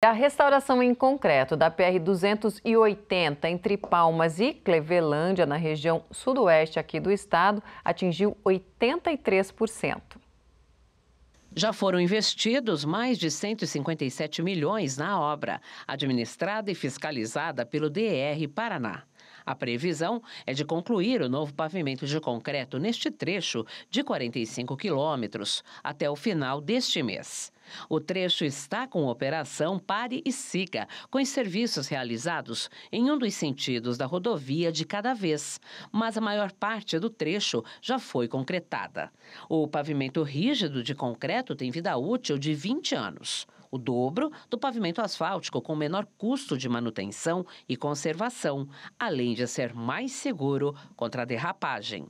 A restauração em concreto da PR-280 entre Palmas e Clevelândia, na região sudoeste aqui do estado, atingiu 83%. Já foram investidos mais de 157 milhões na obra, administrada e fiscalizada pelo DR Paraná. A previsão é de concluir o novo pavimento de concreto neste trecho de 45 quilômetros até o final deste mês. O trecho está com operação Pare e Siga, com os serviços realizados em um dos sentidos da rodovia de cada vez, mas a maior parte do trecho já foi concretada. O pavimento rígido de concreto tem vida útil de 20 anos o dobro do pavimento asfáltico com menor custo de manutenção e conservação, além de ser mais seguro contra a derrapagem.